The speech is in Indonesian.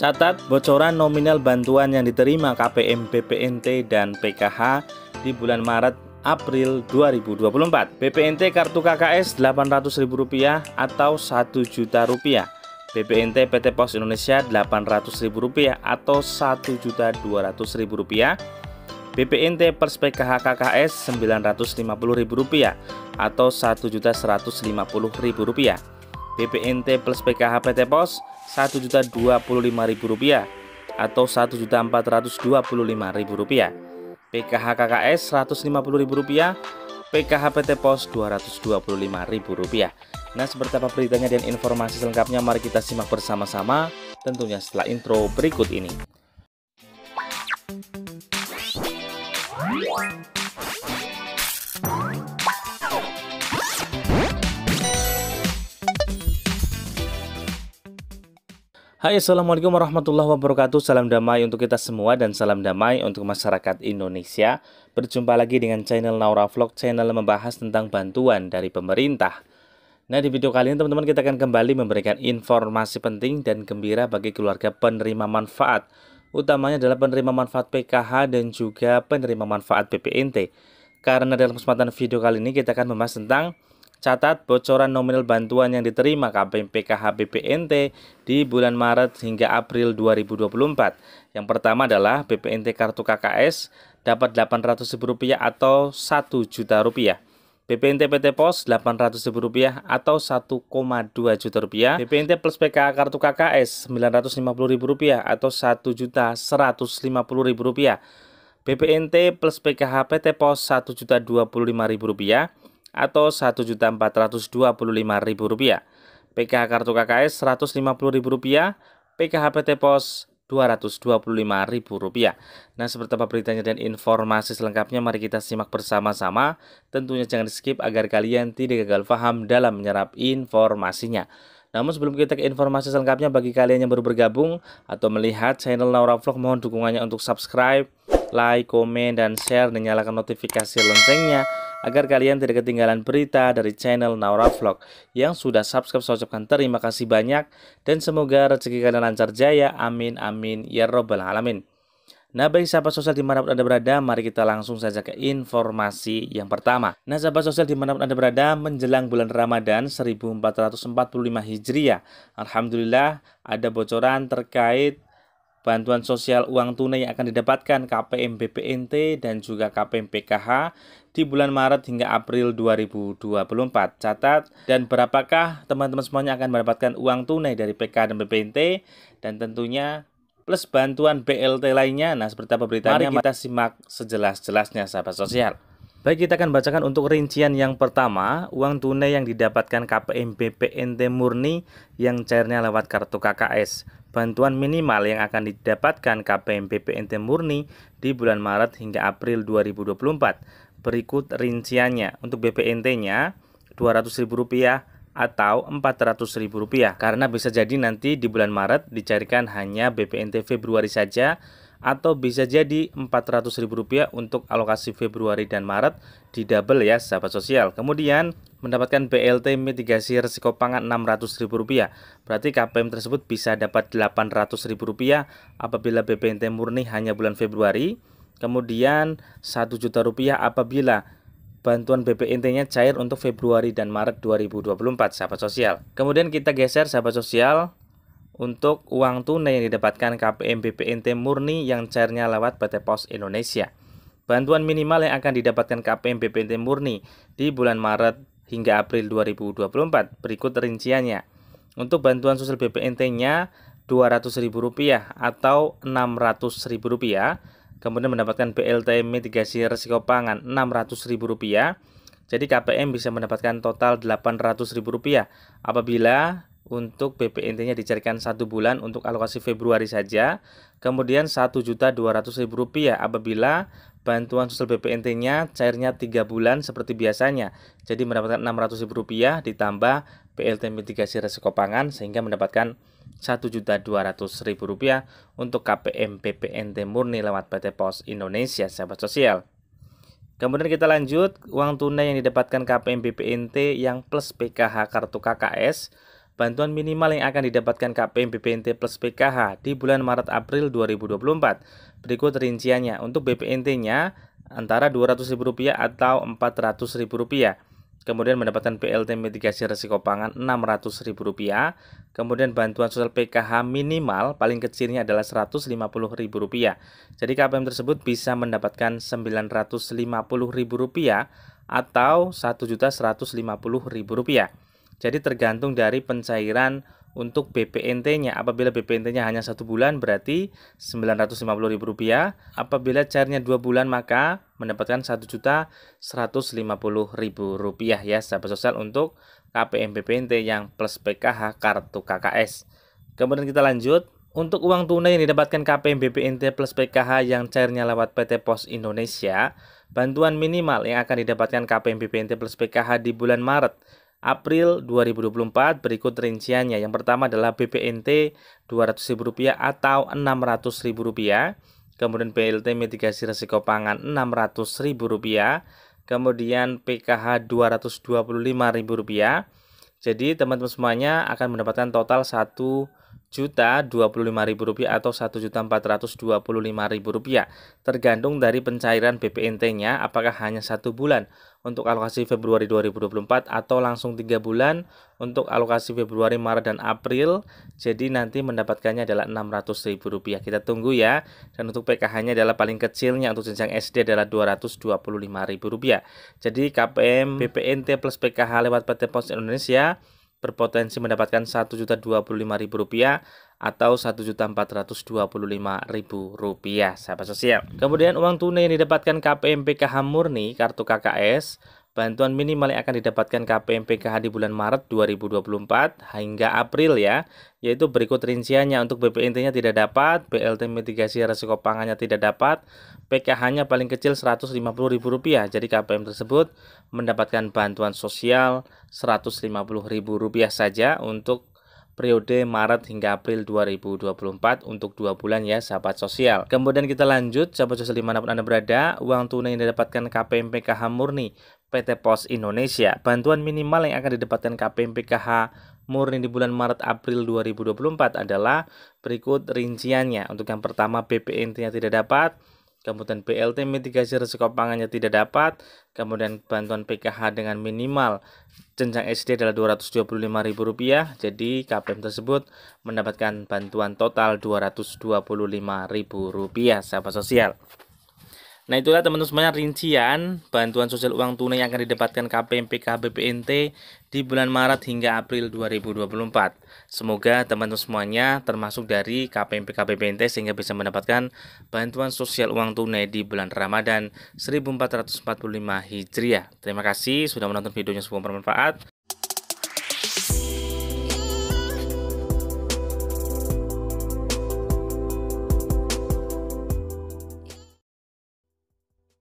Catat bocoran nominal bantuan yang diterima KPM BPNT dan PKH di bulan Maret April 2024. BPNT kartu KKS Rp800.000 atau Rp1 juta rupiah. BPNT PT Pos Indonesia Rp800.000 atau Rp1.200.000. BPNT Pers PKH KKS Rp950.000 atau Rp1.150.000. BPNT plus PKH PT Pos Rp1.025.000 atau Rp1.425.000 PKH KKS Rp150.000 PKH PT Pos Rp225.000 Nah seperti apa beritanya dan informasi selengkapnya mari kita simak bersama-sama tentunya setelah intro berikut ini Hai Assalamualaikum warahmatullahi wabarakatuh Salam damai untuk kita semua dan salam damai untuk masyarakat Indonesia Berjumpa lagi dengan channel Naura Vlog Channel membahas tentang bantuan dari pemerintah Nah di video kali ini teman-teman kita akan kembali memberikan informasi penting dan gembira bagi keluarga penerima manfaat Utamanya adalah penerima manfaat PKH dan juga penerima manfaat BPNT. Karena dalam kesempatan video kali ini kita akan membahas tentang Catat bocoran nominal bantuan yang diterima PKH BPNT di bulan Maret hingga April 2024. Yang pertama adalah BPNT Kartu KKS dapat Rp800.000 atau satu juta rupiah. BPNT PT Pos Rp800.000 atau 1,2 juta rupiah. BPNT plus PKA kartu KKS Rp950.000 atau 1 juta 150.000 rupiah. BPNT plus PKH PT Pos Rp1.025.000 atau Rp1.425.000. PKH kartu KKS Rp150.000, PKH PT Pos Rp225.000. Nah, seperti apa beritanya dan informasi selengkapnya mari kita simak bersama-sama. Tentunya jangan di-skip agar kalian tidak gagal paham dalam menyerap informasinya. Namun sebelum kita ke informasi selengkapnya bagi kalian yang baru bergabung atau melihat channel Naura Vlog mohon dukungannya untuk subscribe, like, komen, dan share dan nyalakan notifikasi loncengnya agar kalian tidak ketinggalan berita dari channel Naura Vlog. Yang sudah subscribe saya ucapkan terima kasih banyak dan semoga rezeki kalian lancar jaya. Amin amin ya robbal alamin. Nah baik sahabat sosial dimanapun Anda berada, mari kita langsung saja ke informasi yang pertama. Nah sahabat sosial dimanapun Anda berada, menjelang bulan Ramadan 1445 Hijriah, Alhamdulillah ada bocoran terkait bantuan sosial uang tunai yang akan didapatkan KPM BPNT dan juga KPM PKH di bulan Maret hingga April 2024. Catat dan berapakah teman-teman semuanya akan mendapatkan uang tunai dari PKH dan BPNT dan tentunya plus bantuan BLT lainnya. Nah, seperti apa beritanya Mari kita simak sejelas-jelasnya sahabat sosial. Baik, kita akan bacakan untuk rincian yang pertama, uang tunai yang didapatkan KPM BPNT murni yang cairnya lewat kartu KKS bantuan minimal yang akan didapatkan KPM BPNT murni di bulan Maret hingga April 2024. Berikut rinciannya. Untuk BPNT-nya Rp200.000 atau Rp400.000 karena bisa jadi nanti di bulan Maret dicarikan hanya BPNT Februari saja atau bisa jadi Rp400.000 untuk alokasi Februari dan Maret di double ya sahabat sosial. Kemudian mendapatkan BLT mitigasi risiko pangan Rp600.000. Berarti KPM tersebut bisa dapat Rp800.000 apabila BPNT murni hanya bulan Februari. Kemudian satu juta rupiah apabila bantuan BPNT-nya cair untuk Februari dan Maret 2024 sahabat sosial. Kemudian kita geser sahabat sosial untuk uang tunai yang didapatkan KPM BPNT murni yang cairnya lewat PT Pos Indonesia. Bantuan minimal yang akan didapatkan KPM BPNT murni di bulan Maret hingga April 2024 berikut rinciannya. Untuk bantuan sosial BPNT-nya Rp200.000 atau Rp600.000, kemudian mendapatkan BLT mitigasi risiko pangan Rp600.000. Jadi KPM bisa mendapatkan total Rp800.000 apabila untuk BPNT-nya dicarikan satu bulan untuk alokasi Februari saja. Kemudian Rp1.200.000 apabila bantuan sosial BPNT-nya cairnya 3 bulan seperti biasanya. Jadi mendapatkan Rp600.000 ditambah PLT mitigasi resiko pangan sehingga mendapatkan Rp1.200.000 untuk KPM BPNT murni lewat PT Pos Indonesia Sahabat Sosial. Kemudian kita lanjut, uang tunai yang didapatkan KPM BPNT yang plus PKH kartu KKS bantuan minimal yang akan didapatkan KPM BPNT plus PKH di bulan Maret-April 2024. Berikut rinciannya. Untuk BPNT-nya antara Rp200.000 atau Rp400.000. Kemudian mendapatkan PLT mitigasi resiko pangan Rp600.000. Kemudian bantuan sosial PKH minimal paling kecilnya adalah Rp150.000. Jadi KPM tersebut bisa mendapatkan Rp950.000 atau Rp1.150.000. Jadi tergantung dari pencairan untuk BPNT-nya. Apabila BPNT-nya hanya satu bulan berarti Rp950.000. Apabila cairnya dua bulan maka mendapatkan Rp1.150.000 ya sahabat sosial untuk KPM BPNT yang plus PKH kartu KKS. Kemudian kita lanjut. Untuk uang tunai yang didapatkan KPM BPNT plus PKH yang cairnya lewat PT Pos Indonesia, bantuan minimal yang akan didapatkan KPM BPNT plus PKH di bulan Maret April 2024 berikut rinciannya. Yang pertama adalah BPNT Rp200.000 atau Rp600.000, kemudian BLT mitigasi resiko pangan Rp600.000, kemudian PKH Rp225.000. Jadi teman-teman semuanya akan mendapatkan total satu juta dua puluh lima ribu rupiah atau satu juta empat ratus dua puluh lima ribu rupiah tergantung dari pencairan BPNT-nya apakah hanya satu bulan untuk alokasi Februari dua dua ribu puluh empat atau langsung tiga bulan untuk alokasi Februari, Maret, dan April jadi nanti mendapatkannya adalah enam ratus ribu rupiah kita tunggu ya dan untuk PKH-nya adalah paling kecilnya untuk jenjang SD adalah dua dua ratus puluh lima ribu rupiah jadi KPM BPNT plus PKH lewat PT Pos Indonesia berpotensi mendapatkan Rp1.025.000 atau Rp1.425.000 sahabat sosial. Kemudian uang tunai yang didapatkan KPMPKH murni kartu KKS Bantuan minimal yang akan didapatkan KPM PKH di bulan Maret 2024 hingga April ya, yaitu berikut rinciannya untuk BPNT-nya tidak dapat, BLT mitigasi resiko pangannya tidak dapat, PKH-nya paling kecil Rp150.000. Jadi KPM tersebut mendapatkan bantuan sosial Rp150.000 saja untuk periode Maret hingga April 2024 untuk dua bulan ya sahabat sosial. Kemudian kita lanjut sahabat sosial dimanapun Anda berada, uang tunai yang didapatkan KPM PKH murni PT Pos Indonesia. Bantuan minimal yang akan didapatkan KPM PKH murni di bulan Maret April 2024 adalah berikut rinciannya. Untuk yang pertama BPNT-nya tidak dapat, kemudian BLT mitigasi risiko pangannya tidak dapat, kemudian bantuan PKH dengan minimal jenjang SD adalah Rp225.000, jadi KPM tersebut mendapatkan bantuan total Rp225.000 sahabat sosial. Nah itulah teman-teman semuanya rincian bantuan sosial uang tunai yang akan didapatkan KPMPK BPNT di bulan Maret hingga April 2024. Semoga teman-teman semuanya termasuk dari KPMPK BPNT sehingga bisa mendapatkan bantuan sosial uang tunai di bulan Ramadan 1445 Hijriah. Terima kasih sudah menonton videonya semoga bermanfaat.